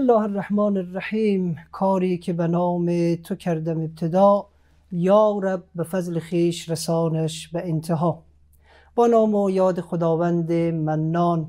الله الرحمن الرحیم کاری که به نام تو کردم ابتدا یا رب به فضل خیش رسانش به انتها با نام و یاد خداوند منان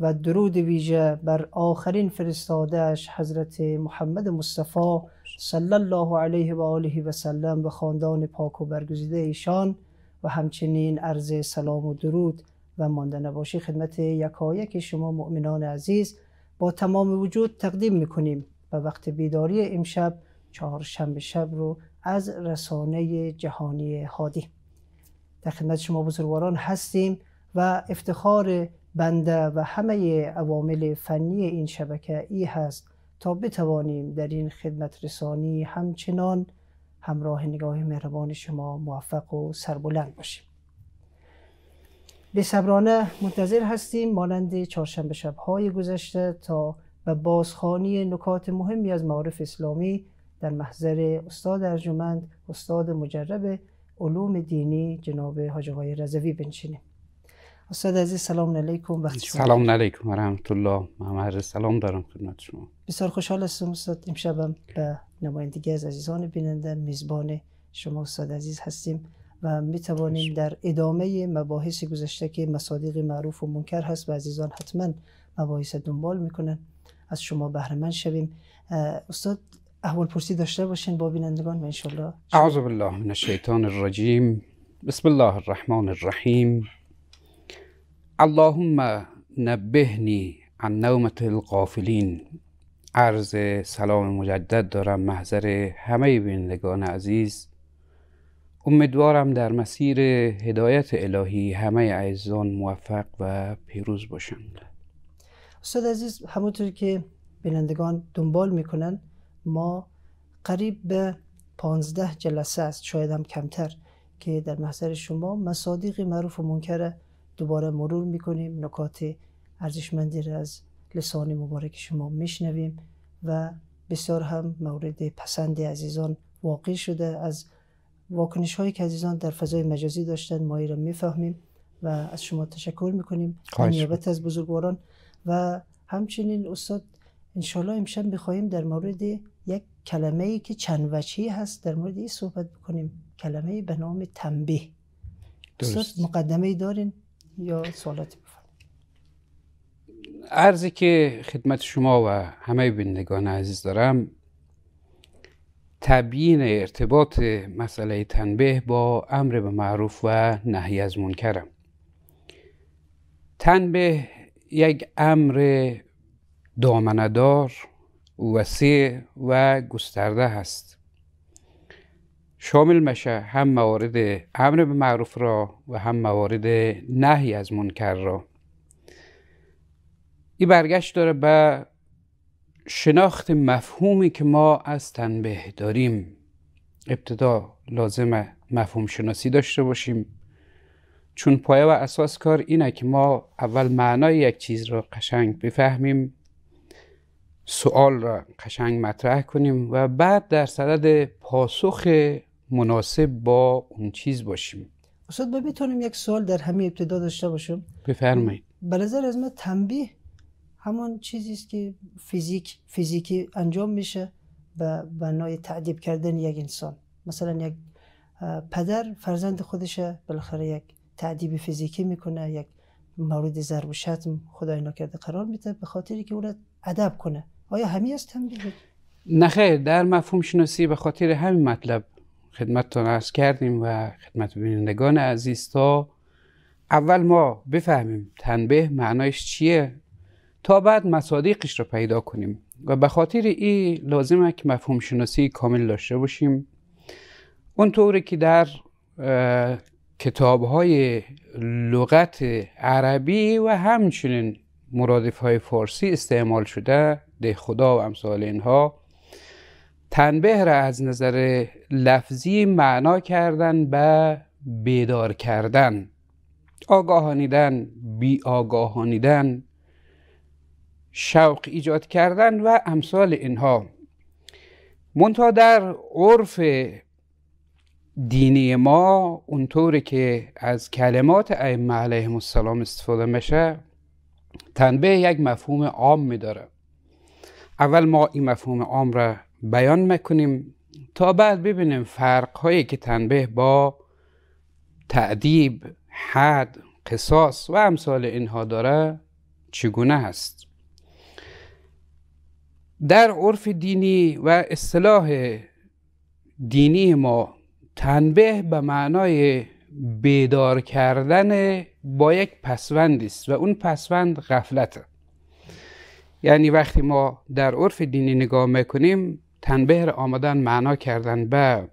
و درود ویژه بر آخرین فرستادهش حضرت محمد مصطفی صلی الله علیه و آله و سلم به خاندان پاک و برگزیده ایشان و همچنین عرض سلام و درود و مانده باشی خدمت یکایک شما مؤمنان عزیز با تمام وجود تقدیم میکنیم و وقت بیداری امشب چهارشنبه شب رو از رسانه جهانی هادی در خدمت شما بزرگواران هستیم و افتخار بنده و همه عوامل فنی این شبکه ای هست تا بتوانیم در این خدمت رسانی همچنان همراه نگاه مهربان شما موفق و سربلند باشیم به صبرانه منتظر هستیم مانند چهارشنبه های گذشته تا به بازخانی نکات مهمی از معارف اسلامی در محضر استاد ارجمند استاد مجرب علوم دینی جناب حاج آقای رضوی بنشینیم استاد عزیز سلام علیکم وقت سلام علیکم و رحمت الله معمر سلام دارم خدمت شما بسیار خوشحال هستم استاد امشبم به نمایندگی از عزیزان بیننده میزبان شما استاد عزیز هستیم و می توانیم در ادامه مباحث گذشته که مصادیق معروف و منکر هست و عزیزان حتما مباحث دنبال میکنن از شما بهره مند شویم استاد احوال پرسی داشته باشین با بینندگان و انشالله اعوذ بالله من الشیطان الرجیم بسم الله الرحمن الرحیم اللهم نبهنی عن نومت القافلین عرض سلام مجدد دارم محضر همه بینندگان عزیز امیدوارم در مسیر هدایت الهی همه عزیزان موفق و پیروز باشند استاد عزیز همونطور که بینندگان دنبال میکنن ما قریب به پانزده جلسه است شاید هم کمتر که در محضر شما مصادیق معروف و منکر دوباره مرور میکنیم نکات ارزشمندی را از لسان مبارک شما میشنویم و بسیار هم مورد پسند عزیزان واقع شده از واکنش هایی که عزیزان در فضای مجازی داشتن ما را میفهمیم و از شما تشکر میکنیم نیابت از بزرگواران و همچنین استاد انشالله امشب میخواهیم در مورد یک کلمه ای که چند وجهی هست در مورد این صحبت بکنیم کلمه ای به نام تنبیه استاد مقدمه ای دارین یا سوالاتی عرضی که خدمت شما و همه بینندگان عزیز دارم تبیین ارتباط مسئله تنبه با امر به معروف و نهی از منکرم تنبه یک امر دامندار وسیع و گسترده هست شامل مشه هم موارد امر به معروف را و هم موارد نهی از منکر را این برگشت داره به شناخت مفهومی که ما از تنبه داریم ابتدا لازم مفهوم شناسی داشته باشیم چون پایه و اساس کار اینه که ما اول معنای یک چیز را قشنگ بفهمیم سوال را قشنگ مطرح کنیم و بعد در صدد پاسخ مناسب با اون چیز باشیم استاد ما میتونیم یک سوال در همین ابتدا داشته باشم بفرمایید به نظر از ما تنبیه همون چیزی است که فیزیک فیزیکی انجام میشه به بنای تعدیب کردن یک انسان مثلا یک پدر فرزند خودش بالاخره یک تعدیب فیزیکی میکنه یک مورد ضرب و شتم خدای کرده قرار میده به خاطری که اون ادب کنه آیا همی است هم نخیر در مفهوم شناسی به خاطر همین مطلب خدمتتون عرض کردیم و خدمت بینندگان عزیز تا اول ما بفهمیم تنبه معنایش چیه تا بعد مصادیقش رو پیدا کنیم و به خاطر این لازمه که مفهوم شناسی کامل داشته باشیم اونطوری که در کتاب های لغت عربی و همچنین مرادف های فارسی استعمال شده ده خدا و امثال اینها تنبه را از نظر لفظی معنا کردن به بیدار کردن آگاهانیدن بی آگاهانیدن شوق ایجاد کردن و امثال اینها منتها در عرف دینی ما اونطوری که از کلمات ائمه علیهم السلام استفاده میشه تنبه یک مفهوم عام میداره اول ما این مفهوم عام را بیان میکنیم تا بعد ببینیم فرق هایی که تنبه با تعدیب حد قصاص و امثال اینها داره چگونه هست در عرف دینی و اصطلاح دینی ما تنبه به معنای بیدار کردن با یک پسوند است و اون پسوند غفلته یعنی وقتی ما در عرف دینی نگاه میکنیم تنبه را آمدن معنا کردن به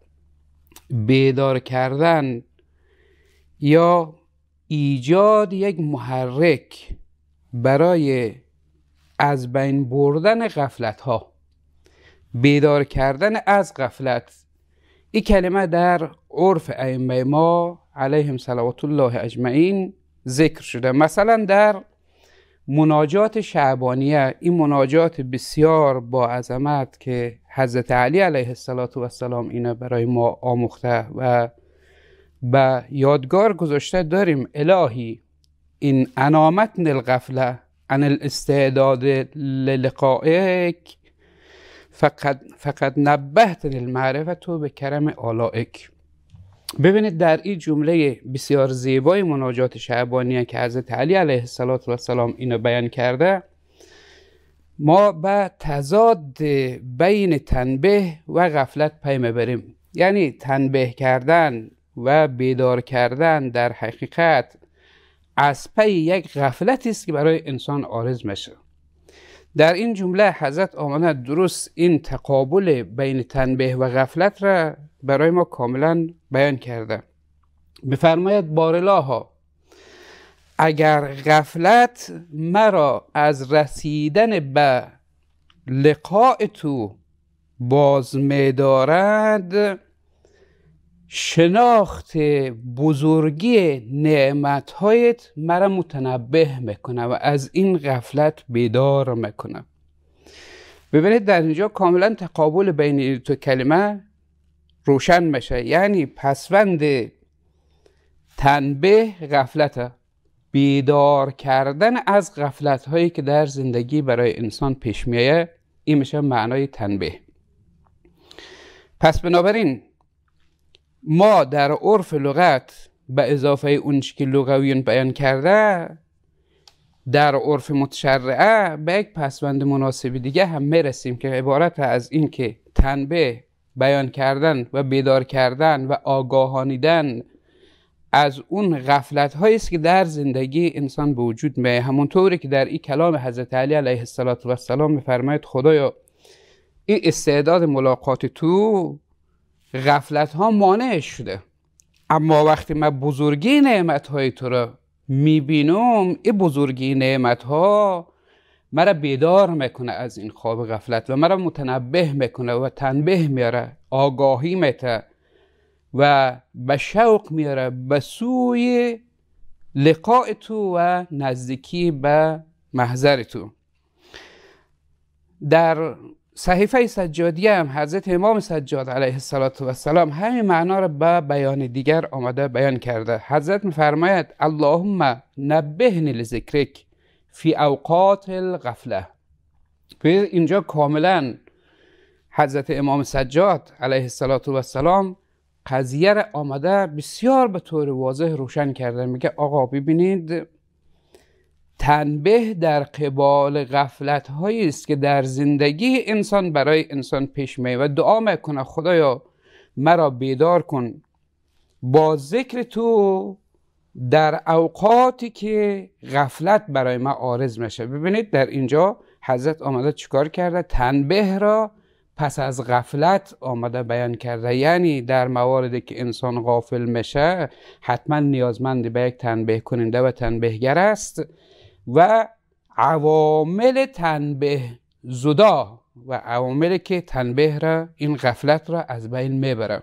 بیدار کردن یا ایجاد یک محرک برای از بین بردن غفلت ها بیدار کردن از غفلت این کلمه در عرف ائمه ما علیهم صلوات الله اجمعین ذکر شده مثلا در مناجات شعبانیه این مناجات بسیار با عظمت که حضرت علی علیه السلام اینا برای ما آموخته و به یادگار گذاشته داریم الهی این انامت نلغفله عن الاستعداد للقائك فقد, فقد نبهت المعرفه تو به کرم آلائک ببینید در این جمله بسیار زیبای مناجات شعبانی که حضرت علی علیه السلام اینو بیان کرده ما به تضاد بین تنبه و غفلت پی میبریم یعنی تنبه کردن و بیدار کردن در حقیقت از پی یک غفلتی است که برای انسان آرز میشه در این جمله حضرت آمانه درست این تقابل بین تنبیه و غفلت را برای ما کاملا بیان کرده بفرماید بارلاها اگر غفلت مرا از رسیدن به لقاء تو باز می دارد شناخت بزرگی نعمتهایت مرا متنبه میکنه و از این غفلت بیدار میکنه ببینید در اینجا کاملا تقابل بین این تو کلمه روشن میشه یعنی پسوند تنبه غفلت بیدار کردن از غفلت هایی که در زندگی برای انسان پیش میایه این میشه معنای تنبه پس بنابراین ما در عرف لغت به اضافه اون که لغویون بیان کرده در عرف متشرعه به یک پسوند مناسبی دیگه هم میرسیم که عبارت از این که تنبه بیان کردن و بیدار کردن و آگاهانیدن از اون غفلت هایی است که در زندگی انسان به وجود می همونطوری که در این کلام حضرت علی علیه السلام فرماید خدایا این استعداد ملاقات تو غفلت ها مانع شده اما وقتی من بزرگی نعمت های تو را میبینم این بزرگی نعمت ها مرا بیدار میکنه از این خواب غفلت و مرا متنبه میکنه و تنبه میاره آگاهی میته و به شوق میاره به سوی لقاء تو و نزدیکی به محضر تو در صحیفه سجادیه هم حضرت امام سجاد علیه السلام همین معنا را به بیان دیگر آمده بیان کرده حضرت میفرماید اللهم نبهنی لذکرک فی اوقات الغفله اینجا کاملا حضرت امام سجاد علیه السلام قضیه را آمده بسیار به طور واضح روشن کرده میگه آقا ببینید تنبه در قبال غفلت هایی است که در زندگی انسان برای انسان پیش می و دعا میکنه خدایا مرا بیدار کن با ذکر تو در اوقاتی که غفلت برای ما عارض میشه ببینید در اینجا حضرت آمده چیکار کرده تنبه را پس از غفلت آمده بیان کرده یعنی در مواردی که انسان غافل میشه حتما نیازمند به یک تنبه کننده و تنبهگر است و عوامل تنبه زدا و عوامل که تنبه را این غفلت را از بین میبره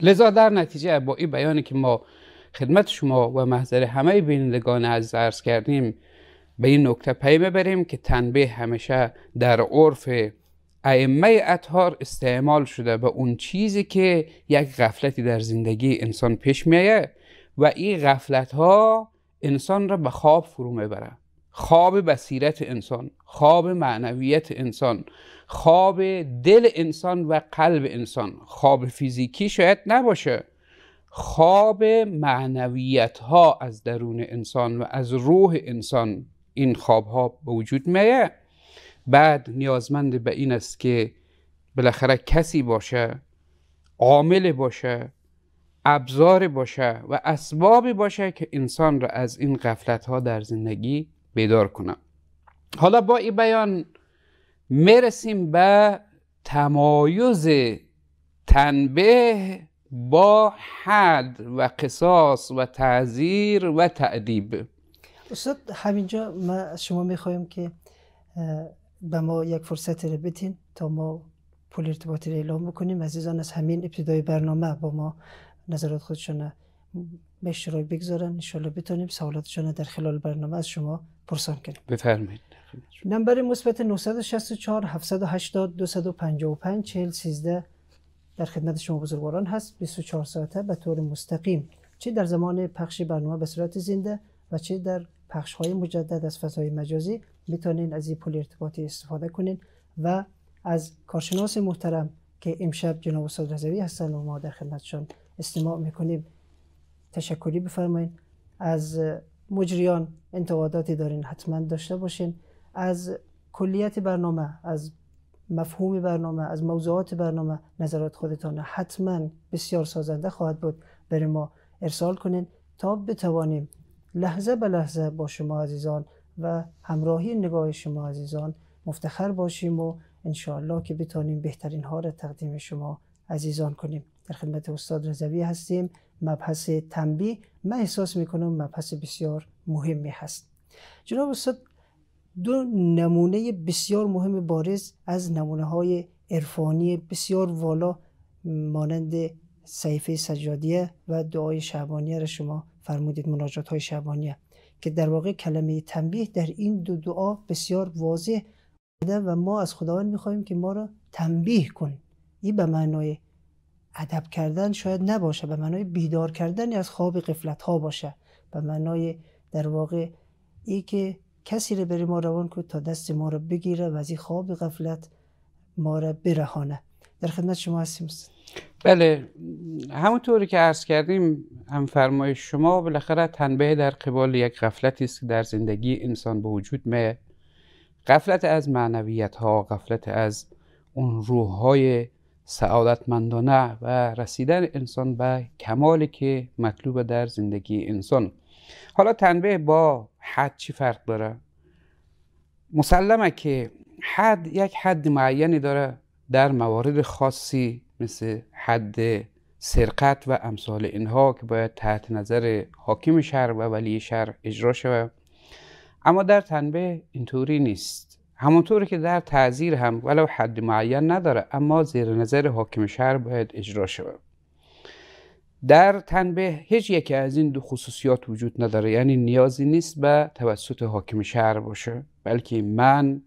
لذا در نتیجه با این بیانی که ما خدمت شما و محضر همه بینندگان از عرض کردیم به این نکته پی ببریم که تنبه همیشه در عرف ائمه اطهار استعمال شده به اون چیزی که یک غفلتی در زندگی انسان پیش میایه و این غفلت ها انسان را به خواب فرو میبره خواب بصیرت انسان خواب معنویت انسان خواب دل انسان و قلب انسان خواب فیزیکی شاید نباشه خواب معنویت ها از درون انسان و از روح انسان این خواب ها به وجود میه بعد نیازمند به این است که بالاخره کسی باشه عامل باشه ابزار باشه و اسبابی باشه که انسان را از این قفلت ها در زندگی بیدار کنه حالا با این بیان میرسیم به تمایز تنبه با حد و قصاص و تعذیر و تعدیب استاد همینجا ما از شما میخوایم که به ما یک فرصت رو بتین تا ما پول ارتباطی رو اعلام بکنیم عزیزان از همین ابتدای برنامه با ما نظرات خودشون به اشتراک بگذارن انشاءالله بتونیم سوالاتشون در خلال برنامه از شما پرسان کنیم بفرمایید نمبر مثبت 964 780 255 4013 در خدمت شما بزرگواران هست 24 ساعته به طور مستقیم چه در زمان پخش برنامه به صورت زنده و چه در پخش های مجدد از فضای مجازی میتونین از این پول ارتباطی استفاده کنین و از کارشناس محترم که امشب جناب استاد رضوی هستن و ما در خدمتشان استماع میکنیم تشکری بفرمایید از مجریان انتقاداتی دارین حتما داشته باشین از کلیت برنامه از مفهوم برنامه از موضوعات برنامه نظرات خودتان حتما بسیار سازنده خواهد بود برای ما ارسال کنین تا بتوانیم لحظه به لحظه با شما عزیزان و همراهی نگاه شما عزیزان مفتخر باشیم و انشاءالله که بتانیم بهترین ها را تقدیم شما عزیزان کنیم در خدمت استاد رضوی هستیم مبحث تنبیه من احساس میکنم مبحث بسیار مهمی هست جناب استاد دو نمونه بسیار مهم بارز از نمونه های عرفانی بسیار والا مانند صحیفه سجادیه و دعای شعبانیه را شما فرمودید مناجات های شعبانیه که در واقع کلمه تنبیه در این دو دعا بسیار واضح و ما از خداوند میخواهیم که ما را تنبیه کن این به معنای ادب کردن شاید نباشه به معنای بیدار کردن از خواب قفلت ها باشه به معنای در واقع ای که کسی رو بری ما روان کن تا دست ما رو بگیره و از این خواب غفلت ما رو برهانه در خدمت شما هستیم بله همونطوری که عرض کردیم هم فرمای شما بالاخره تنبه در قبال یک غفلتی است که در زندگی انسان به وجود می غفلت از معنویت ها غفلت از اون روح های سعادتمندانه و رسیدن انسان به کمالی که مطلوب در زندگی انسان حالا تنبه با حد چی فرق داره؟ مسلمه که حد یک حد معینی داره در موارد خاصی مثل حد سرقت و امثال اینها که باید تحت نظر حاکم شهر و ولی شهر اجرا شود اما در تنبه اینطوری نیست همونطور که در تعذیر هم ولو حد معین نداره اما زیر نظر حاکم شهر باید اجرا شود در تنبه هیچ یکی از این دو خصوصیات وجود نداره یعنی نیازی نیست به توسط حاکم شهر باشه بلکه من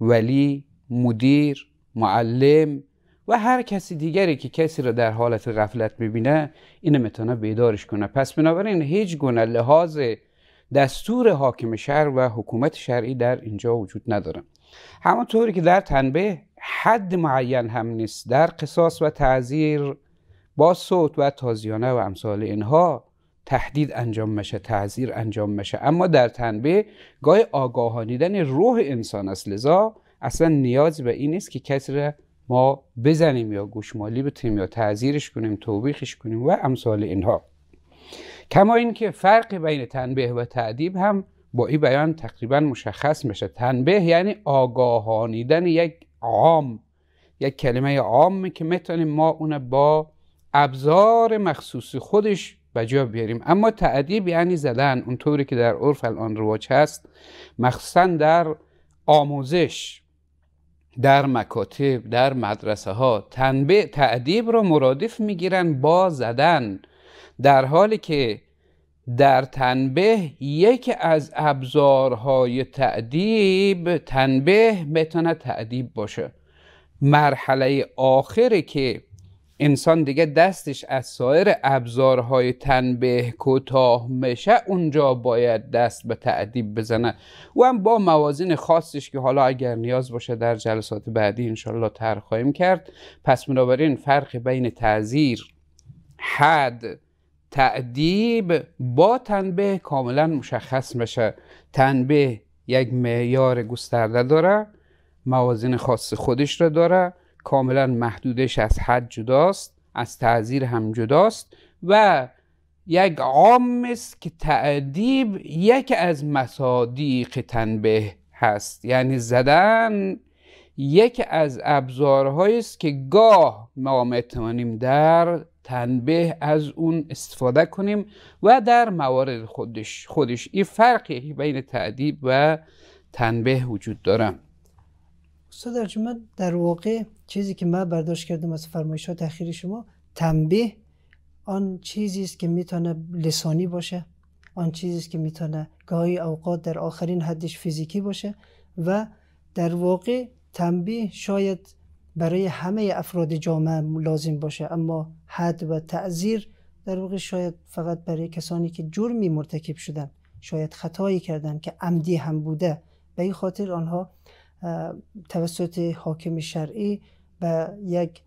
ولی مدیر معلم و هر کسی دیگری که کسی را در حالت غفلت میبینه اینه میتونه بیدارش کنه پس بنابراین هیچ گونه لحاظ دستور حاکم شهر و حکومت شرعی در اینجا وجود نداره همانطوری که در تنبه حد معین هم نیست در قصاص و تعذیر با صوت و تازیانه و امثال اینها تهدید انجام میشه تعذیر انجام میشه اما در تنبه گاه آگاهانیدن روح انسان است لذا اصلا نیاز به این نیست که کسی را ما بزنیم یا گوشمالی بتیم یا تعذیرش کنیم توبیخش کنیم و امثال اینها کما اینکه فرق بین تنبه و تعدیب هم با این بیان تقریبا مشخص میشه تنبه یعنی آگاهانیدن یک عام یک کلمه عامی که میتونیم ما اون با ابزار مخصوص خودش به بیاریم اما تعدیب یعنی زدن اونطوری که در عرف الان رواج هست مخصوصا در آموزش در مکاتب در مدرسه ها تنبه تعدیب رو مرادف میگیرن با زدن در حالی که در تنبه یکی از ابزارهای تعدیب تنبه میتونه تعدیب باشه مرحله آخره که انسان دیگه دستش از سایر ابزارهای تنبه کوتاه میشه اونجا باید دست به تعدیب بزنه و هم با موازین خاصش که حالا اگر نیاز باشه در جلسات بعدی انشالله تر خواهیم کرد پس بنابراین فرق بین تعذیر حد تعدیب با تنبه کاملا مشخص بشه تنبه یک معیار گسترده داره موازین خاص خودش را داره کاملا محدودش از حد جداست از تعذیر هم جداست و یک عام است که تعدیب یک از مصادیق تنبه هست یعنی زدن یک از ابزارهایی است که گاه ما میتوانیم در تنبه از اون استفاده کنیم و در موارد خودش خودش این فرقی بین تعدیب و تنبه وجود داره استاد ارجمند در واقع چیزی که من برداشت کردم از فرمایشات اخیر شما تنبیه آن چیزی است که میتونه لسانی باشه آن چیزی است که میتونه گاهی اوقات در آخرین حدش فیزیکی باشه و در واقع تنبیه شاید برای همه افراد جامعه لازم باشه اما حد و تعذیر در واقع شاید فقط برای کسانی که جرمی مرتکب شدن شاید خطایی کردن که عمدی هم بوده به این خاطر آنها توسط حاکم شرعی به یک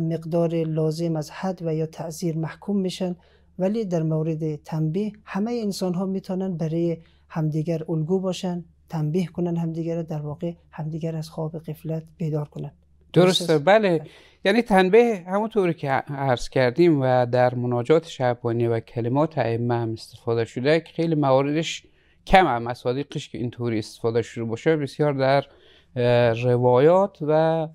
مقدار لازم از حد و یا تعذیر محکوم میشن ولی در مورد تنبیه همه انسان ها میتونن برای همدیگر الگو باشن تنبیه کنن همدیگر در واقع همدیگر از خواب قفلت بیدار کنن درسته بله, بله. یعنی تنبه همونطوری که عرض کردیم و در مناجات شعبانی و کلمات ائمه هم استفاده شده که خیلی مواردش کم هم مصادیقش که اینطوری استفاده شده باشه بسیار در روایات و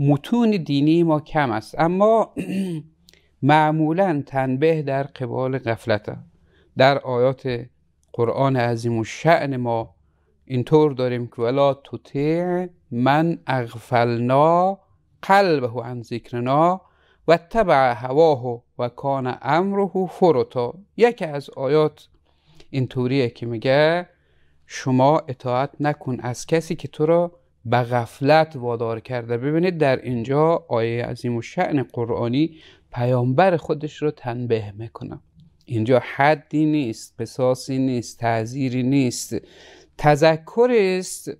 متون دینی ما کم است اما معمولا تنبه در قبال غفلت در آیات قرآن عظیم و شعن ما اینطور داریم که ولا تطیع من اغفلنا قلبه عن ذکرنا و تبع هواه و کان امره فرطا یکی از آیات اینطوریه که میگه شما اطاعت نکن از کسی که تو را به غفلت وادار کرده ببینید در اینجا آیه عظیم و شعن قرآنی پیامبر خودش رو تنبه میکنه اینجا حدی نیست قصاصی نیست تعذیری نیست تذکر است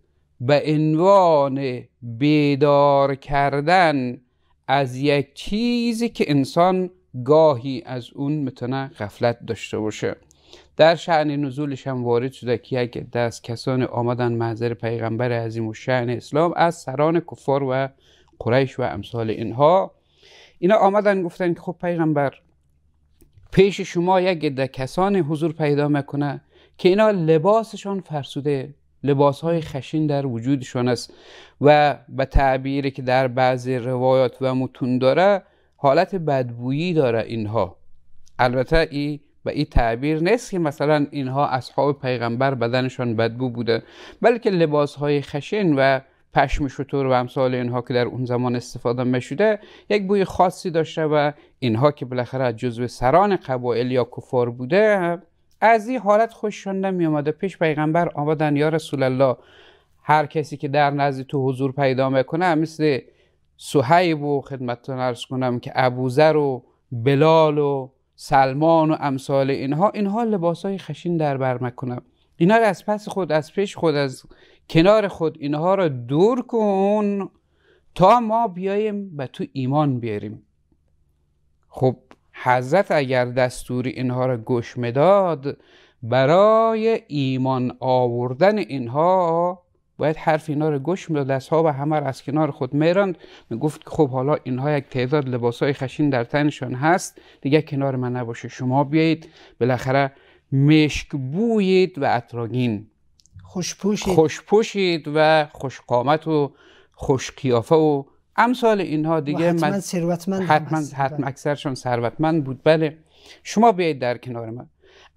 به عنوان بیدار کردن از یک چیزی که انسان گاهی از اون میتونه غفلت داشته باشه در شعن نزولش هم وارد شده که یک دست از کسان آمدن محضر پیغمبر عظیم و شعن اسلام از سران کفار و قریش و امثال اینها اینا آمدن گفتن که خب پیغمبر پیش شما یک دست کسان حضور پیدا میکنه که اینا لباسشان فرسوده لباس های خشین در وجودشان است و به تعبیری که در بعضی روایات و متون داره حالت بدبویی داره اینها البته ای به این تعبیر نیست که مثلا اینها اصحاب پیغمبر بدنشان بدبو بوده بلکه لباس های خشین و پشم شطور و امثال اینها که در اون زمان استفاده شده، یک بوی خاصی داشته و اینها که بالاخره جزو سران قبایل یا کفار بوده از این حالت خوششون آمده پیش پیغمبر آمدن یا رسول الله هر کسی که در نزد تو حضور پیدا میکنه مثل سحیب و خدمتتون عرض کنم که ابوذر و بلال و سلمان و امثال اینها اینها لباس های خشین در بر میکنم اینا را از پس خود از پیش خود از کنار خود اینها را دور کن تا ما بیاییم و تو ایمان بیاریم خب حضرت اگر دستوری اینها را گوش میداد برای ایمان آوردن اینها باید حرف اینا رو گوش میداد و همه از کنار خود میراند میگفت که خب حالا اینها یک تعداد های خشین در تنشان هست دیگه کنار من نباشه شما بیایید بالاخره مشک بویید و اطراگین خوش پوشید. و خوشقامت و خوش و امثال اینها دیگه حتما من ثروتمند حتما حتما بله. اکثرشون ثروتمند بود بله شما بیایید در کنار من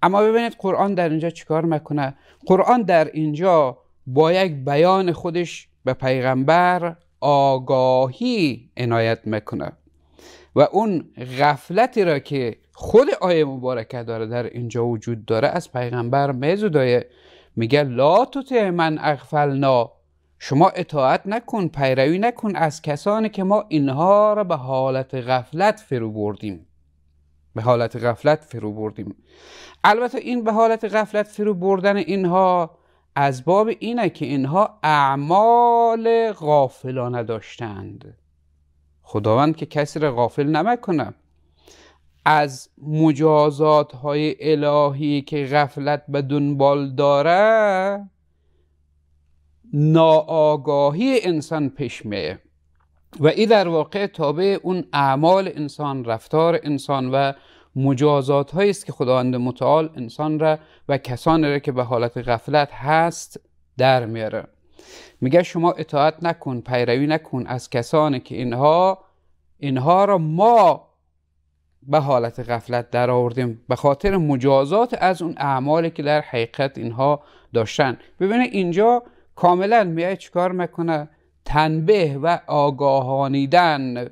اما ببینید قرآن در اینجا چیکار میکنه قرآن در اینجا با یک بیان خودش به پیغمبر آگاهی عنایت میکنه و اون غفلتی را که خود آیه مبارکه داره در اینجا وجود داره از پیغمبر میزدایه میگه لا تو من اغفلنا شما اطاعت نکن پیروی نکن از کسانی که ما اینها را به حالت غفلت فرو بردیم به حالت غفلت فرو بردیم البته این به حالت غفلت فرو بردن اینها از باب اینه که اینها اعمال غافلانه داشتند خداوند که کسی را غافل نمکنه از مجازات های الهی که غفلت به دنبال داره ناآگاهی انسان پیش میه و این در واقع تابع اون اعمال انسان رفتار انسان و مجازات هایی است که خداوند متعال انسان را و کسانی را که به حالت غفلت هست در میاره میگه شما اطاعت نکن پیروی نکن از کسانی که اینها اینها را ما به حالت غفلت در آوردیم به خاطر مجازات از اون اعمالی که در حقیقت اینها داشتن ببینه اینجا کاملا میای چکار میکنه تنبه و آگاهانیدن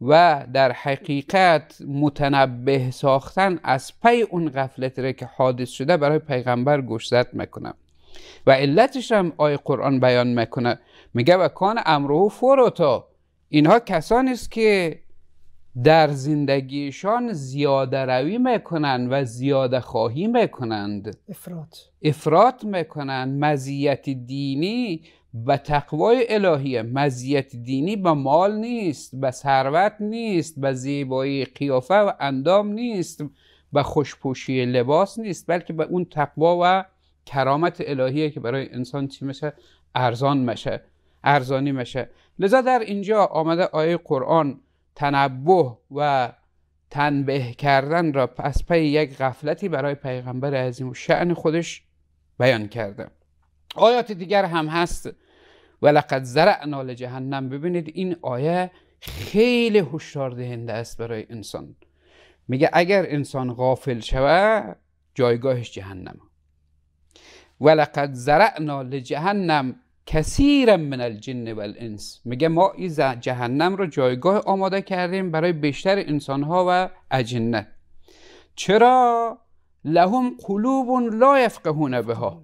و در حقیقت متنبه ساختن از پی اون غفلت که حادث شده برای پیغمبر گوشزد میکنه و علتش هم آیه قرآن بیان میکنه میگه و کان امرو فروتا اینها کسانی است که در زندگیشان زیاده روی میکنند و زیاده خواهی میکنند افراد افراد میکنند مزیت دینی به تقوای الهیه مزیت دینی به مال نیست به ثروت نیست به زیبایی قیافه و اندام نیست به خوشپوشی لباس نیست بلکه به اون تقوا و کرامت الهیه که برای انسان چی میشه ارزان میشه ارزانی میشه لذا در اینجا آمده آیه قرآن تنبه و تنبه کردن را پس پی یک غفلتی برای پیغمبر عظیم و شعن خودش بیان کرده آیات دیگر هم هست ولقد زرعنا جهنم ببینید این آیه خیلی هشدار دهنده است برای انسان میگه اگر انسان غافل شود جایگاهش جهنم ولقد زرعنا جهنم کثیرا من الجن و الانس میگه ما این جهنم رو جایگاه آماده کردیم برای بیشتر انسان ها و اجنه چرا لهم قلوب لا یفقهون بها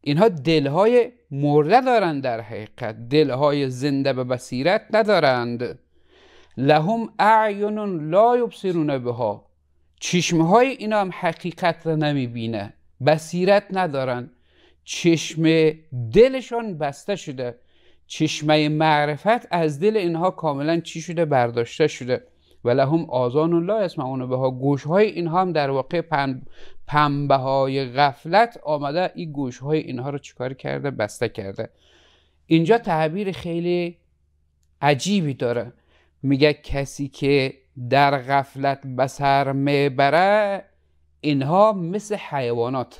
اینها دلهای مرده دارند در حقیقت دلهای زنده به بصیرت ندارند لهم اعین لا یبصرون بها های اینا هم حقیقت را نمیبینه بصیرت ندارند چشم دلشان بسته شده چشمه معرفت از دل اینها کاملا چی شده برداشته شده و لهم آزان اونو به بها گوش های اینها هم در واقع پنبه های غفلت آمده این گوش های اینها رو چیکار کرده بسته کرده اینجا تعبیر خیلی عجیبی داره میگه کسی که در غفلت بسر میبره اینها مثل حیوانات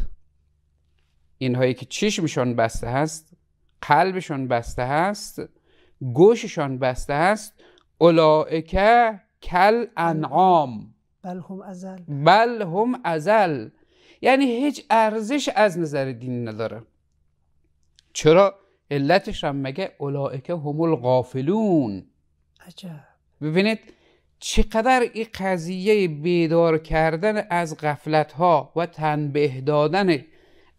اینهایی که چشمشان بسته هست قلبشان بسته هست گوششان بسته هست اولائکه کل انعام بل هم ازل بل ازل یعنی هیچ ارزش از نظر دین نداره چرا علتش هم مگه اولائکه هم الغافلون عجب ببینید چقدر این قضیه بیدار کردن از غفلت ها و تنبه دادن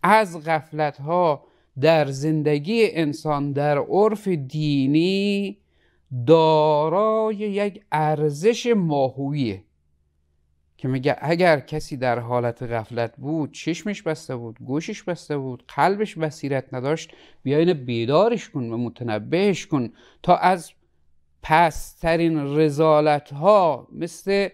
از غفلت ها در زندگی انسان در عرف دینی دارای یک ارزش ماهویه که میگه اگر کسی در حالت غفلت بود چشمش بسته بود گوشش بسته بود قلبش بصیرت نداشت بیاین بیدارش کن و متنبهش کن تا از پسترین رزالت ها مثل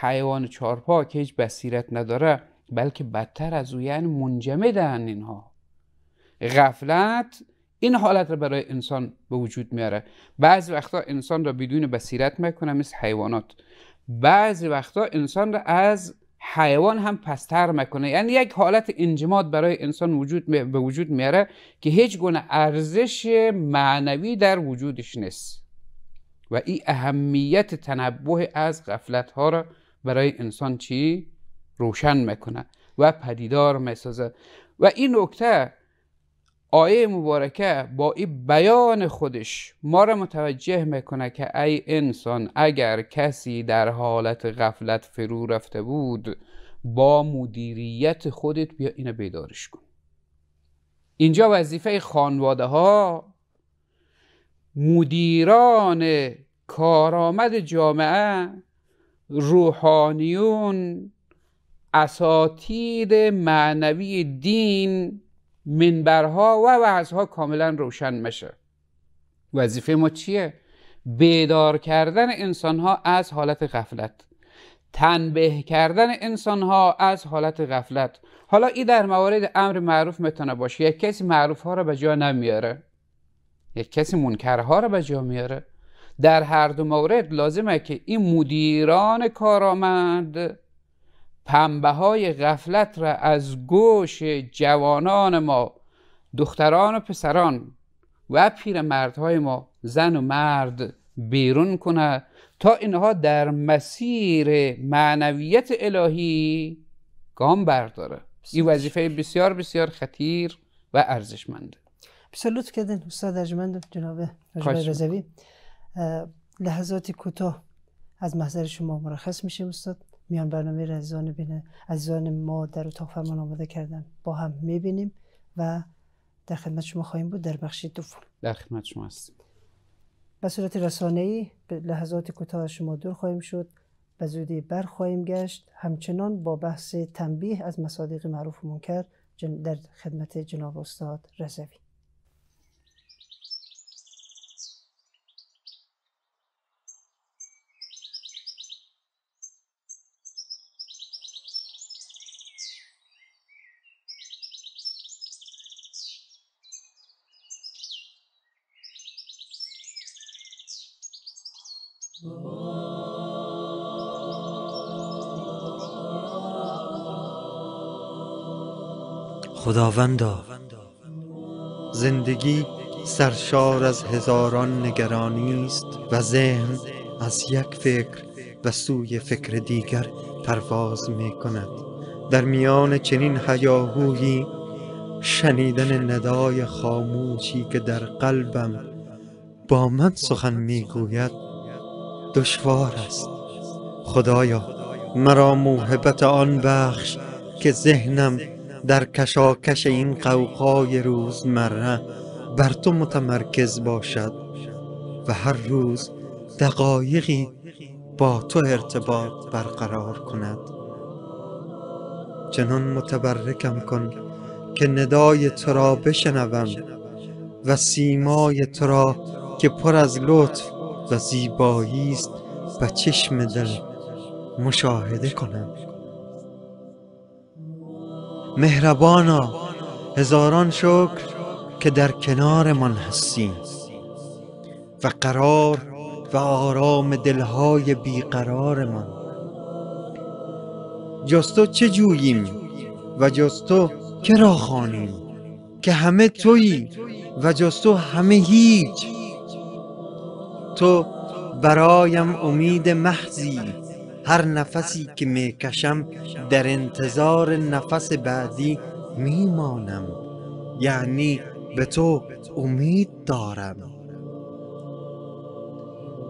حیوان چارپا که هیچ بصیرت نداره بلکه بدتر از او یعنی منجمدن اینها غفلت این حالت را برای انسان به وجود میاره بعضی وقتا انسان را بدون بصیرت میکنه مثل حیوانات بعضی وقتا انسان را از حیوان هم پستر میکنه یعنی یک حالت انجماد برای انسان وجود به وجود میاره که هیچ گونه ارزش معنوی در وجودش نیست و این اهمیت تنبه از غفلت ها را برای انسان چی روشن میکنه و پدیدار میسازه و این نکته آیه مبارکه با این بیان خودش ما را متوجه میکنه که ای انسان اگر کسی در حالت غفلت فرو رفته بود با مدیریت خودت بیا اینو بیدارش کن اینجا وظیفه خانواده ها مدیران کارآمد جامعه روحانیون اساتید معنوی دین منبرها و وعظها کاملا روشن میشه وظیفه ما چیه؟ بیدار کردن انسانها از حالت غفلت تنبه کردن انسانها از حالت غفلت حالا این در موارد امر معروف میتونه باشه یک کسی معروف ها را به جا نمیاره یک کسی منکرها را به جا میاره در هر دو مورد لازمه که این مدیران کارآمد پنبه های غفلت را از گوش جوانان ما دختران و پسران و پیر مردهای ما زن و مرد بیرون کنه تا اینها در مسیر معنویت الهی گام برداره این وظیفه بسیار بسیار خطیر و ارزشمنده بسیار لطف کردین استاد ارجمند جناب رضوی لحظات کوتاه از محضر شما مرخص میشه استاد میان برنامه را عزیزان, از زان ما در اتاق فرمان آماده کردن با هم میبینیم و در خدمت شما خواهیم بود در بخش دوم در خدمت شما هستیم به صورت رسانه ای به لحظات کوتاه شما دور خواهیم شد به زودی بر خواهیم گشت همچنان با بحث تنبیه از مصادیق معروف و منکر در خدمت جناب استاد رزوی خداوندا زندگی سرشار از هزاران نگرانی است و ذهن از یک فکر و سوی فکر دیگر پرواز می کند در میان چنین حیاهویی شنیدن ندای خاموشی که در قلبم با من سخن میگوید دشوار است خدایا مرا موهبت آن بخش که ذهنم در کشاکش این قوقای روزمره بر تو متمرکز باشد و هر روز دقایقی با تو ارتباط برقرار کند چنان متبرکم کن که ندای تو را بشنوم و سیمای تو را که پر از لطف و زیبایی است و چشم دل مشاهده کنم مهربانا هزاران شکر که در کنارمان هستی و قرار و آرام دلهای بیقرارمان من تو چه جوییم و جستو که خانیم که همه تویی و جستو همه هیچ تو برایم امید محضی هر نفسی که میکشم در انتظار نفس بعدی میمانم یعنی به تو امید دارم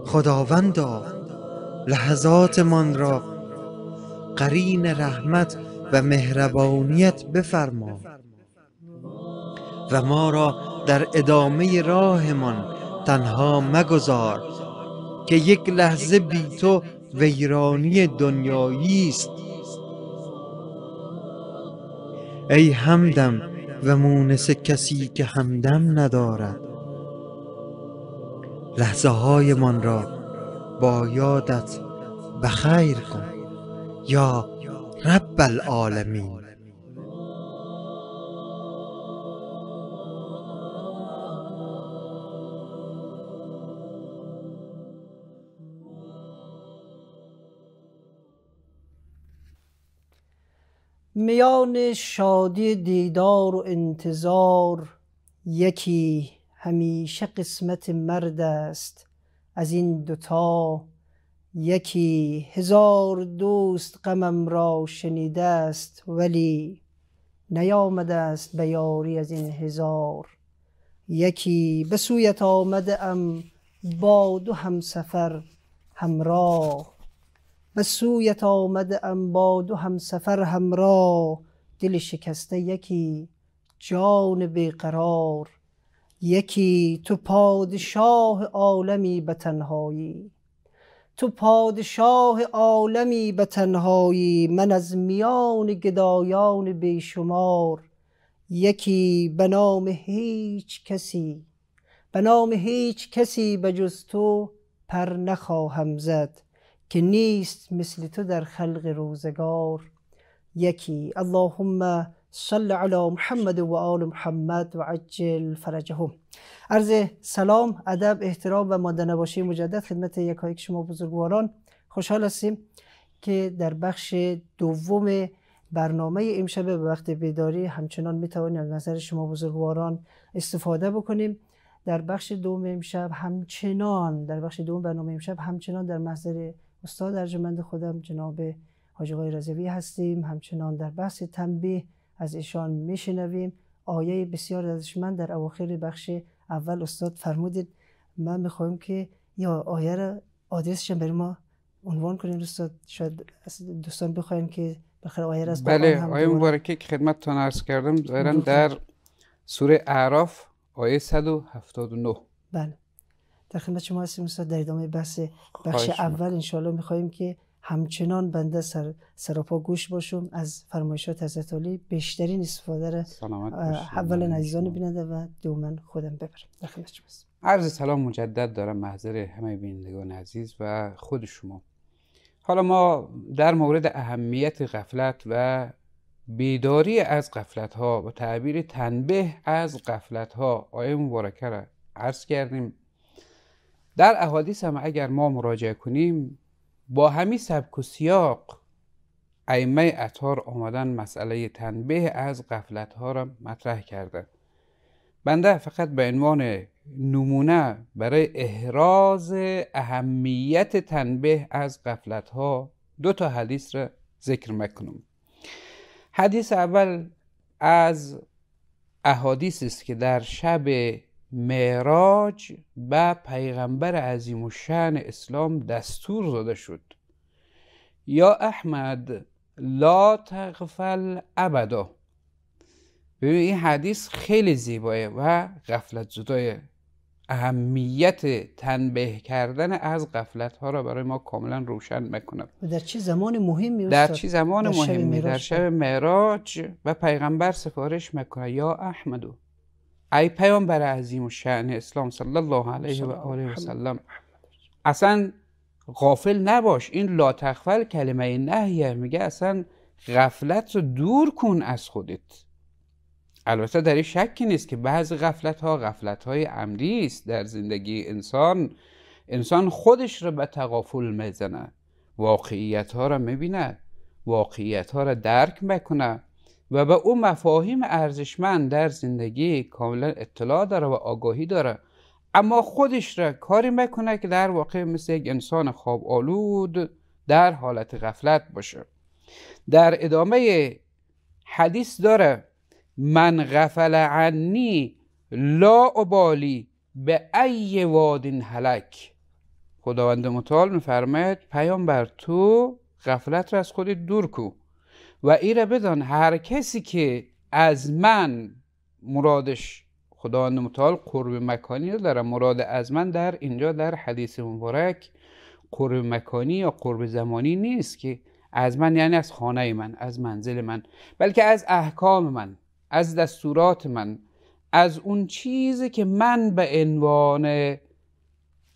خداوندا لحظات من را قرین رحمت و مهربانیت بفرما و ما را در ادامه راهمان تنها مگذار که یک لحظه بی تو ویرانی دنیایی است ای همدم و مونس کسی که همدم ندارد لحظه های من را با یادت بخیر کن یا رب العالمین میان شادی دیدار و انتظار یکی همیشه قسمت مرد است از این دوتا یکی هزار دوست غمم را شنیده است ولی نیامده است به یاری از این هزار یکی به سویت آمده ام با دو همسفر همراه و سویت آمده ام با دو همسفر همراه دل شکسته یکی جان بیقرار یکی تو پادشاه عالمی به تنهایی تو پادشاه عالمی به تنهایی من از میان گدایان بیشمار یکی به نام هیچ کسی به نام هیچ کسی به جز تو پر نخواهم زد که نیست مثل تو در خلق روزگار یکی اللهم صل علی محمد و آل محمد و عجل فرجهم عرض سلام ادب احترام و مادنباشی مجدد خدمت یکایک شما بزرگواران خوشحال هستیم که در بخش دوم برنامه امشب به وقت بیداری همچنان میتوانیم از نظر شما بزرگواران استفاده بکنیم در بخش دوم امشب همچنان در بخش دوم برنامه امشب همچنان در محضر استاد ارجمند خودم جناب حاج آقای رضوی هستیم همچنان در بحث تنبیه از ایشان میشنویم آیه بسیار ارزشمند در اواخر بخش اول استاد فرمودید من میخوایم که یا آیه را آدرسش بر ما عنوان کنین استاد شاید دوستان بخواین که بخیر آیه از بله آیه مبارکه که خدمتتان عرض کردم در سوره اعراف آیه 179 بله در خدمت شما هستیم استاد در ادامه بحث بخش اول انشاءالله میخواییم که همچنان بنده سر سراپا گوش باشم از فرمایشات حضرت علی بیشترین استفاده را اول عزیزان بیننده و دومن خودم ببرم در خدمت شما عرض سلام مجدد دارم محضر همه بینندگان عزیز و خود شما حالا ما در مورد اهمیت غفلت و بیداری از غفلت ها و تعبیر تنبه از غفلت ها آیه مبارکه را عرض کردیم در احادیث هم اگر ما مراجعه کنیم با همی سبک و سیاق ائمه اطهار آمدن مسئله تنبیه از قفلت ها را مطرح کردن بنده فقط به عنوان نمونه برای احراز اهمیت تنبیه از قفلت ها دو تا حدیث را ذکر میکنم حدیث اول از احادیث است که در شب معراج به پیغمبر عظیم و اسلام دستور داده شد یا احمد لا تغفل ابدا ببین این حدیث خیلی زیبایه و غفلت جدای اهمیت تنبه کردن از غفلت ها را برای ما کاملا روشن میکنه در چه زمان مهمی در چه زمان مهمی در شب معراج و پیغمبر سفارش میکنه یا احمدو ای پیامبر عظیم و شعن اسلام صلی الله علیه و آله و سلم اصلا غافل نباش این لا تخفل کلمه نهیه میگه اصلا غفلت رو دور کن از خودت البته در این شکی نیست که بعض غفلت ها غفلت های عمدی است در زندگی انسان انسان خودش رو به تغافل میزنه واقعیت ها رو میبینه واقعیت ها رو درک میکنه و به او مفاهیم ارزشمند در زندگی کاملا اطلاع داره و آگاهی داره اما خودش را کاری میکنه که در واقع مثل یک انسان خواب آلود در حالت غفلت باشه در ادامه حدیث داره من غفل عنی لا ابالی به ای وادین هلک خداوند متعال میفرماید پیامبر تو غفلت را از خودت دور کو و ای را بدان هر کسی که از من مرادش خدا متعال قرب مکانی رو داره مراد از من در اینجا در حدیث مبارک قرب مکانی یا قرب زمانی نیست که از من یعنی از خانه من از منزل من بلکه از احکام من از دستورات من از اون چیزی که من به عنوان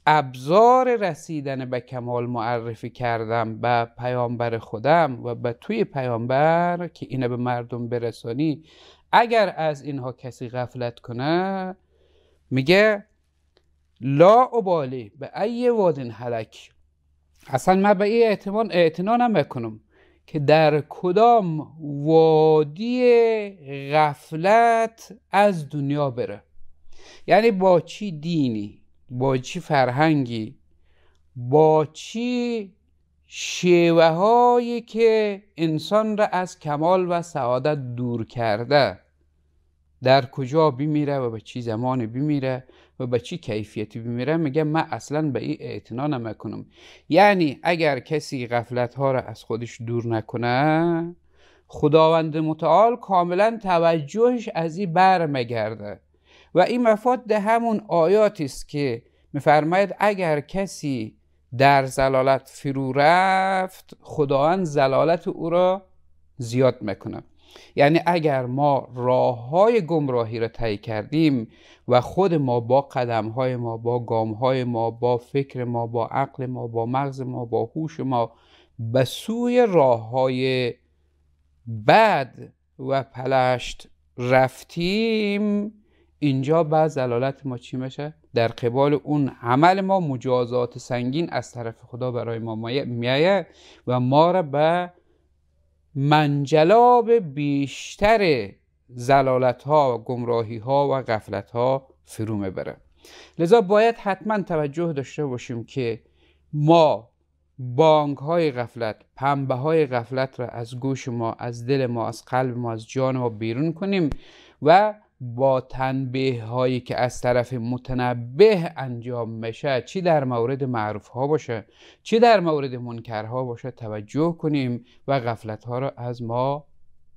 ابزار رسیدن به کمال معرفی کردم به پیامبر خودم و به توی پیامبر که اینه به مردم برسانی اگر از اینها کسی غفلت کنه میگه لا ابالی به ای وادن حلک اصلا من به این اعتنا نمیکنم که در کدام وادی غفلت از دنیا بره یعنی با چی دینی با چی فرهنگی با چی شیوه هایی که انسان را از کمال و سعادت دور کرده در کجا بیمیره و به چی زمان بیمیره و به چی کیفیتی بیمیره، میگه من اصلا به این اعتنا نمیکنم یعنی اگر کسی غفلت ها را از خودش دور نکنه خداوند متعال کاملا توجهش از این مگرده و این مفاد همون آیاتی است که میفرماید اگر کسی در زلالت فرو رفت خداوند زلالت او را زیاد میکنه یعنی اگر ما راه های گمراهی را طی کردیم و خود ما با قدم های ما با گام های ما با فکر ما با عقل ما با مغز ما با هوش ما به سوی راه های بد و پلشت رفتیم اینجا بعد زلالت ما چی میشه در قبال اون عمل ما مجازات سنگین از طرف خدا برای ما میایه و ما را به منجلاب بیشتر زلالت ها و گمراهی ها و غفلت ها فرو میبره لذا باید حتما توجه داشته باشیم که ما بانک های غفلت پنبه های غفلت را از گوش ما از دل ما از قلب ما از جان ما بیرون کنیم و با تنبیه هایی که از طرف متنبه انجام میشه چی در مورد معروف ها باشه چی در مورد ها باشه توجه کنیم و غفلت ها را از ما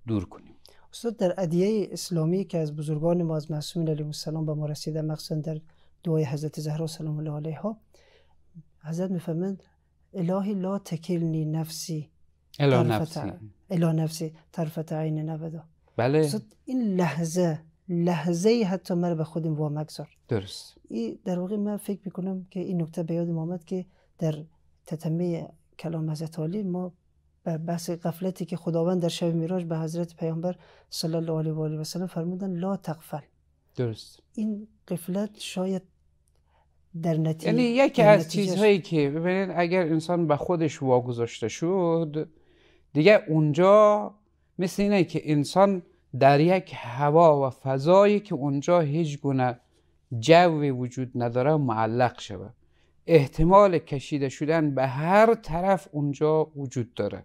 دور کنیم استاد در ادیه اسلامی که از بزرگان ما از معصومین علیه السلام به ما رسیده مخصوصا در دعای حضرت زهرا سلام الله علیها حضرت میفهمند الهی لا تکلنی نفسی الا نفسی الا نفسی طرفت عین نبدا بله این لحظه لحظه ای حتی مرا به خودم وا مگذار درست این در واقع من فکر میکنم که این نکته به یادم آمد که در تتمه کلام حضرت علی ما به بحث قفلتی که خداوند در شب میراج به حضرت پیامبر صلی الله علیه و آله و سلم فرمودن لا تقفل درست این قفلت شاید در نتیجه یعنی یکی از چیزهایی که ببینید اگر انسان به خودش واگذاشته شد دیگه اونجا مثل اینه که انسان در یک هوا و فضایی که اونجا هیچ گونه جوی وجود نداره معلق شوه احتمال کشیده شدن به هر طرف اونجا وجود داره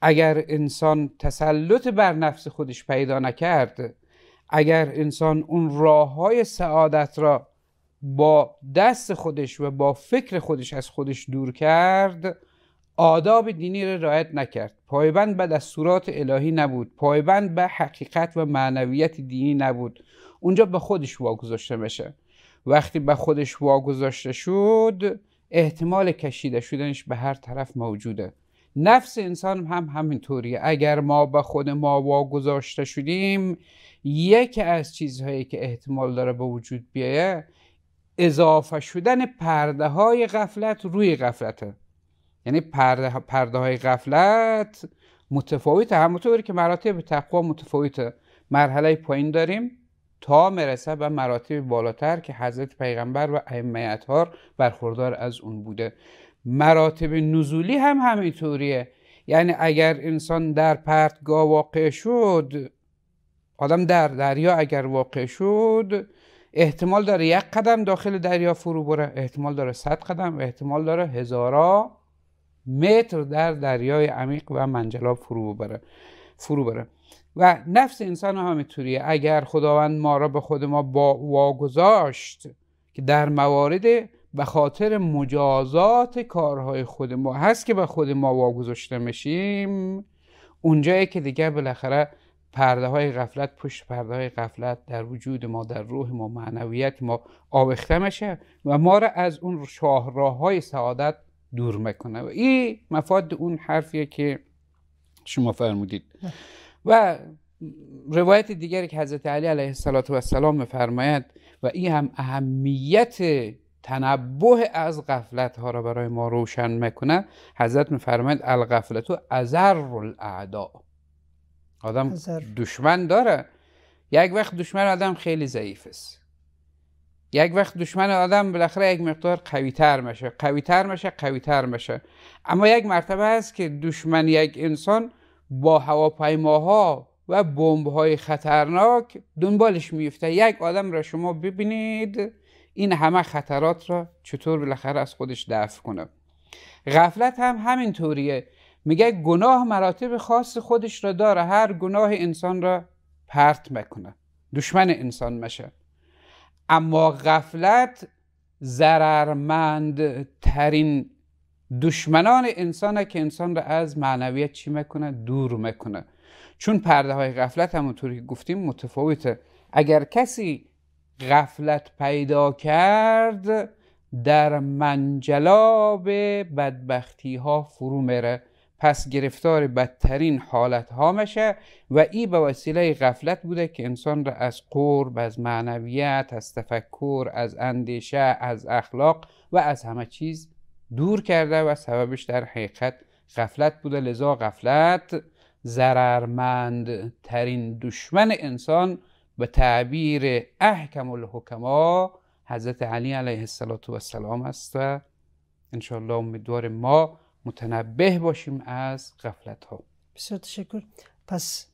اگر انسان تسلط بر نفس خودش پیدا نکرد اگر انسان اون راه های سعادت را با دست خودش و با فکر خودش از خودش دور کرد آداب دینی را رعایت نکرد پایبند به دستورات الهی نبود پایبند به حقیقت و معنویت دینی نبود اونجا به خودش واگذاشته میشه وقتی به خودش واگذاشته شد احتمال کشیده شدنش به هر طرف موجوده نفس انسان هم همینطوریه اگر ما به خود ما واگذاشته شدیم یکی از چیزهایی که احتمال داره به وجود بیایه اضافه شدن پرده های غفلت روی غفلته یعنی پرده, پرده های غفلت متفاوت همونطور که مراتب تقوا متفاوته مرحله پایین داریم تا مرسه به مراتب بالاتر که حضرت پیغمبر و ائمه اطهار برخوردار از اون بوده مراتب نزولی هم همینطوریه یعنی اگر انسان در پرتگاه واقع شد آدم در دریا اگر واقع شد احتمال داره یک قدم داخل دریا فرو بره احتمال داره صد قدم احتمال داره هزارا متر در دریای عمیق و منجلاب فرو بره فرو بره و نفس انسان هم اگر خداوند ما را به خود ما با واگذاشت که در موارد به خاطر مجازات کارهای خود ما هست که به خود ما واگذاشته میشیم اونجایی که دیگه بالاخره پرده های غفلت پشت پرده های غفلت در وجود ما در روح ما معنویت ما آوخته میشه و ما را از اون شاهراه های سعادت دور میکنه و این مفاد اون حرفیه که شما فرمودید و روایت دیگری که حضرت علی علیه السلام میفرماید و این هم اهمیت تنبه از غفلت ها را برای ما روشن میکنه حضرت میفرماید الغفلت و ازر الاعداء آدم دشمن داره یک وقت دشمن آدم خیلی ضعیف است یک وقت دشمن آدم بالاخره یک مقدار قوی تر میشه قوی تر میشه قوی تر میشه اما یک مرتبه هست که دشمن یک انسان با هواپیماها و بمب های خطرناک دنبالش میفته یک آدم را شما ببینید این همه خطرات را چطور بالاخره از خودش دفع کنه غفلت هم همین طوریه میگه گناه مراتب خاص خودش را داره هر گناه انسان را پرت میکنه دشمن انسان میشه اما غفلت ضررمندترین دشمنان انسانه که انسان را از معنویت چی میکنه دور میکنه چون پرده های غفلت همونطوری که گفتیم متفاوته اگر کسی غفلت پیدا کرد در منجلاب بدبختی ها فرو میره پس گرفتار بدترین حالت ها میشه و ای به وسیله غفلت بوده که انسان را از قرب از معنویت از تفکر از اندیشه از اخلاق و از همه چیز دور کرده و سببش در حقیقت غفلت بوده لذا غفلت ضررمند ترین دشمن انسان به تعبیر احکم الحکما حضرت علی علیه السلام است و انشاءالله امیدوار ما متنبه باشیم از غفلت ها بسیار تشکر پس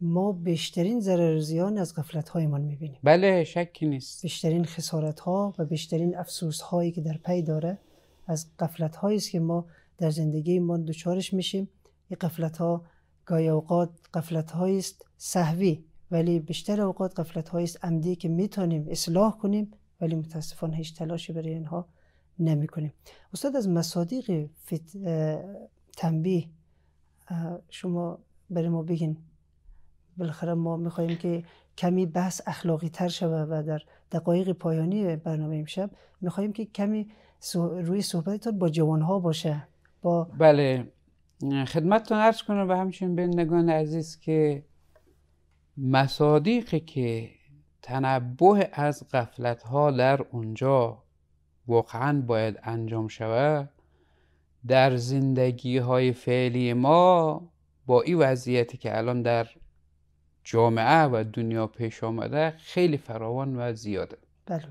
ما بیشترین ضرر زیان از غفلت ما میبینیم بله شکی نیست بیشترین خسارت ها و بیشترین افسوس هایی که در پی داره از غفلت است که ما در زندگی ما دچارش میشیم این قفلت ها گاهی اوقات غفلت هایی است صحوی ولی بیشتر اوقات غفلت است عمدی که میتونیم اصلاح کنیم ولی متاسفانه هیچ تلاشی برای اینها نمی استاد از مصادیق تنبیه شما برای ما بگین بالاخره ما خواهیم که کمی بحث اخلاقی تر شود و در دقایق پایانی برنامه امشب خواهیم که کمی روی صحبتتان با جوانها باشه با بله خدمتتون عرض کنم و همچنین نگان عزیز که مصادیقی که تنبه از غفلت ها در اونجا واقعا باید انجام شود در زندگی های فعلی ما با این وضعیتی که الان در جامعه و دنیا پیش آمده خیلی فراوان و زیاده بله.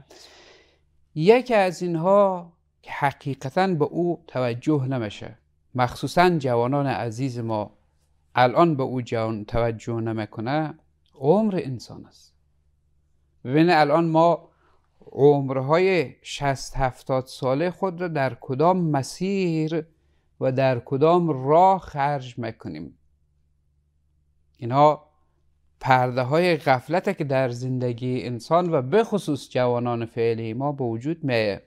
یکی از اینها که حقیقتا به او توجه نمیشه مخصوصا جوانان عزیز ما الان به او جوان توجه نمیکنه عمر انسان است و الان ما عمرهای شست هفتاد ساله خود را در کدام مسیر و در کدام راه خرج میکنیم اینها پرده های غفلت که در زندگی انسان و به خصوص جوانان فعلی ما به وجود میه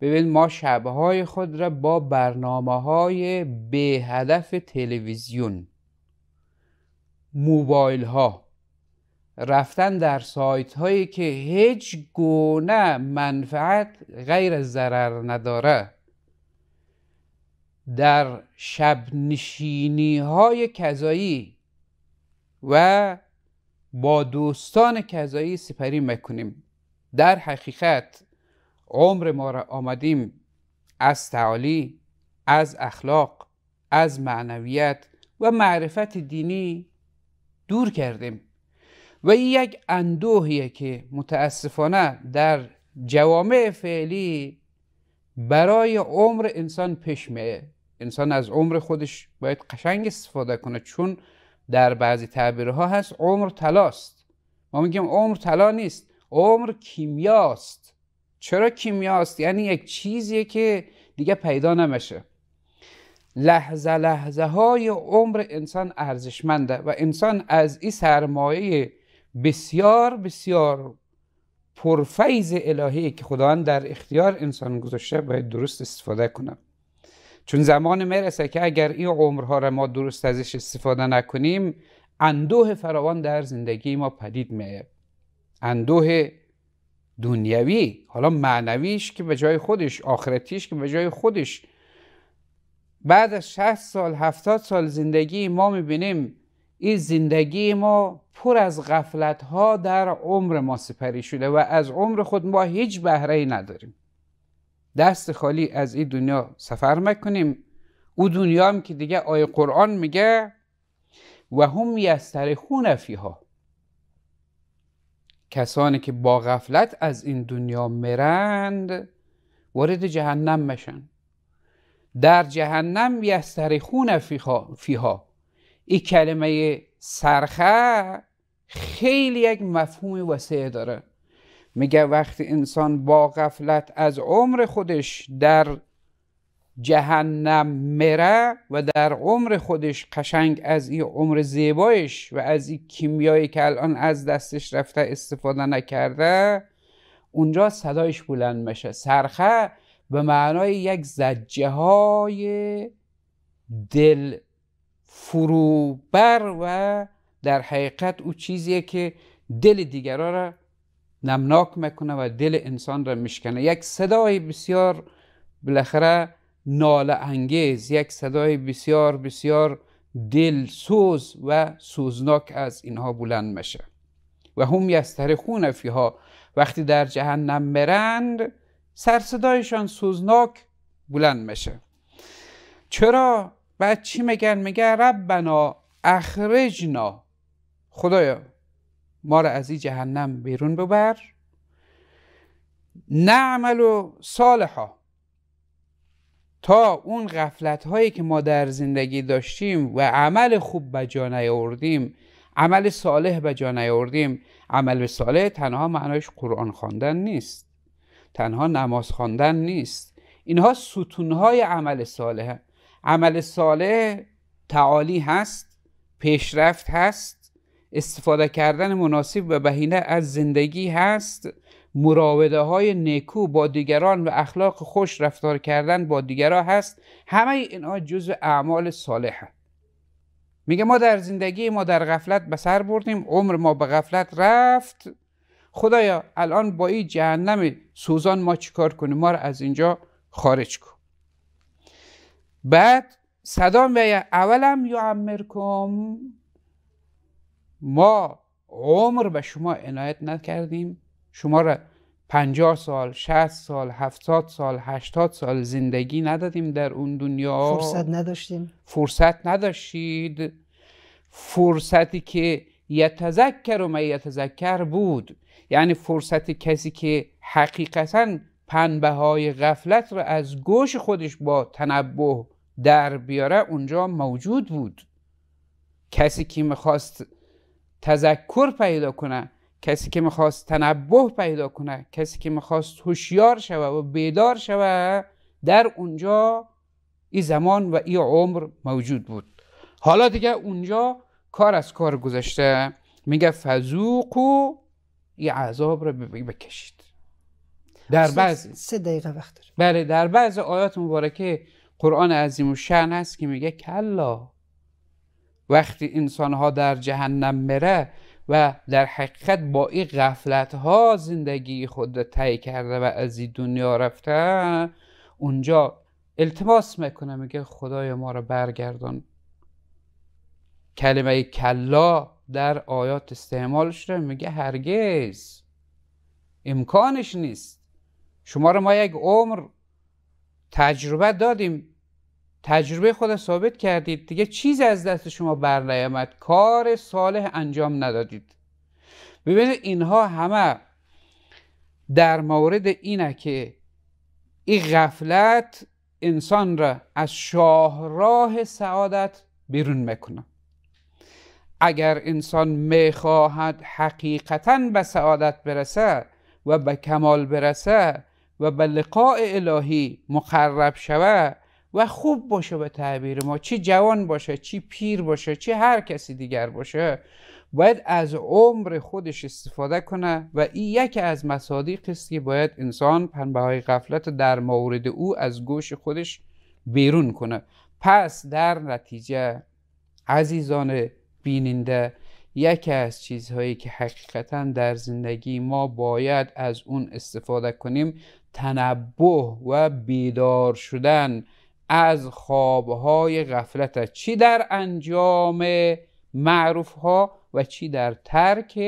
ببین ما شبه های خود را با برنامه های به هدف تلویزیون موبایل ها رفتن در سایت هایی که هیچ گونه منفعت غیر ضرر نداره در شب نشینی های کذایی و با دوستان کذایی سپری میکنیم در حقیقت عمر ما را آمدیم از تعالی از اخلاق از معنویت و معرفت دینی دور کردیم و این یک اندوهیه که متاسفانه در جوامع فعلی برای عمر انسان پیش میه انسان از عمر خودش باید قشنگ استفاده کنه چون در بعضی تعبیرها هست عمر تلاست ما میگیم عمر تلا نیست عمر کیمیاست چرا کیمیاست یعنی یک چیزیه که دیگه پیدا نمیشه لحظه لحظه های عمر انسان ارزشمنده و انسان از این سرمایه بسیار بسیار پرفیض الهی که خداوند در اختیار انسان گذاشته باید درست استفاده کنم چون زمان میرسه که اگر این عمرها را ما درست ازش استفاده نکنیم اندوه فراوان در زندگی ما پدید میاد اندوه دنیوی حالا معنویش که به جای خودش آخرتیش که به جای خودش بعد از 60 سال هفتاد سال زندگی ما میبینیم این زندگی ما پر از غفلت ها در عمر ما سپری شده و از عمر خود ما هیچ بهره ای نداریم دست خالی از این دنیا سفر مکنیم او دنیا هم که دیگه آیه قرآن میگه و هم یسترخون فیها کسانی که با غفلت از این دنیا مرند وارد جهنم میشن در جهنم یسترخون فیها, فیها. این کلمه سرخه خیلی یک مفهوم وسیع داره میگه وقتی انسان با غفلت از عمر خودش در جهنم مره و در عمر خودش قشنگ از این عمر زیبایش و از این کیمیایی که الان از دستش رفته استفاده نکرده اونجا صدایش بلند میشه سرخه به معنای یک زجه های دل فروبر و در حقیقت او چیزیه که دل دیگران را نمناک میکنه و دل انسان را میشکنه یک صدای بسیار بالاخره ناله انگیز یک صدای بسیار بسیار دل سوز و سوزناک از اینها بلند میشه و هم خون فیها وقتی در جهنم مرند سر صدایشان سوزناک بلند میشه چرا بعد چی میگن میگه ربنا اخرجنا خدایا ما را از این جهنم بیرون ببر نعمل و صالحا تا اون غفلت هایی که ما در زندگی داشتیم و عمل خوب به جا نیاوردیم عمل صالح به جا نیاوردیم عمل صالح تنها معنایش قرآن خواندن نیست تنها نماز خواندن نیست اینها های عمل صالح عمل صالح تعالی هست پیشرفت هست استفاده کردن مناسب و بهینه از زندگی هست مراوده های نیکو با دیگران و اخلاق خوش رفتار کردن با دیگران هست همه اینها جز اعمال صالح هست میگه ما در زندگی ما در غفلت به سر بردیم عمر ما به غفلت رفت خدایا الان با این جهنم سوزان ما چیکار کنیم ما را از اینجا خارج کن بعد صدام و اولم یعمرکم ما عمر به شما عنایت نکردیم شما را پنجاه سال شهست سال هفتاد سال هشتاد سال زندگی ندادیم در اون دنیا فرصت نداشتیم فرصت نداشتید فرصتی که یتذکر و من یتذکر بود یعنی فرصت کسی که حقیقتا پنبه های غفلت را از گوش خودش با تنبه در بیاره اونجا موجود بود کسی که میخواست تذکر پیدا کنه کسی که میخواست تنبه پیدا کنه کسی که میخواست هوشیار شوه و بیدار شوه در اونجا این زمان و این عمر موجود بود حالا دیگه اونجا کار از کار گذشته میگه فزوق و این عذاب رو بکشید در بعض سه دقیقه وقت بله در بعض آیات مبارکه قرآن عظیم و هست که میگه کلا وقتی انسان ها در جهنم مره و در حقیقت با این غفلت ها زندگی خود را طی کرده و از این دنیا رفته اونجا التماس میکنه میگه خدای ما را برگردان کلمه کلا در آیات استعمال شده میگه هرگز امکانش نیست شما رو ما یک عمر تجربه دادیم تجربه خود ثابت کردید دیگه چیز از دست شما بر نیامد کار صالح انجام ندادید ببینید اینها همه در مورد اینه که این غفلت انسان را از شاهراه سعادت بیرون میکنه اگر انسان میخواهد حقیقتا به سعادت برسه و به کمال برسه و به لقاء الهی مقرب شود و خوب باشه به تعبیر ما چی جوان باشه چی پیر باشه چی هر کسی دیگر باشه باید از عمر خودش استفاده کنه و این یکی از مصادیق است که باید انسان پنبه های غفلت در مورد او از گوش خودش بیرون کنه پس در نتیجه عزیزان بیننده یکی از چیزهایی که حقیقتا در زندگی ما باید از اون استفاده کنیم تنبه و بیدار شدن از خوابهای غفلت است چی در انجام معروف ها و چی در ترک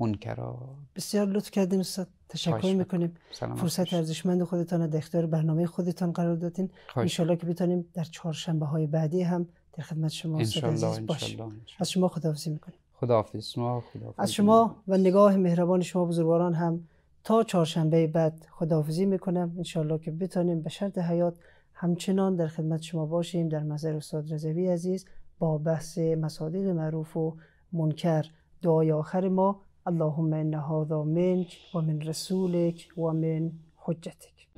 منکرات بسیار لطف کردیم استاد تشکر میکنیم فرصت ارزشمند خودتان در اختیار برنامه خودتان قرار دادین انشالله که بتانیم در چهارشنبه های بعدی هم در خدمت شما استاد عزیز باشیم از شما خداحافظی میکنیم خداحافظ شما از شما و نگاه مهربان شما بزرگواران هم تا چهارشنبه بعد خداحافظی میکنم انشالله که بتانیم به شرط حیات همچنان در خدمت شما باشیم در مظهر استاد رزوی عزیز با بحث مصادیق معروف و منکر دعای آخر ما اللهم ان هذا منك و من رسولک و من حجتک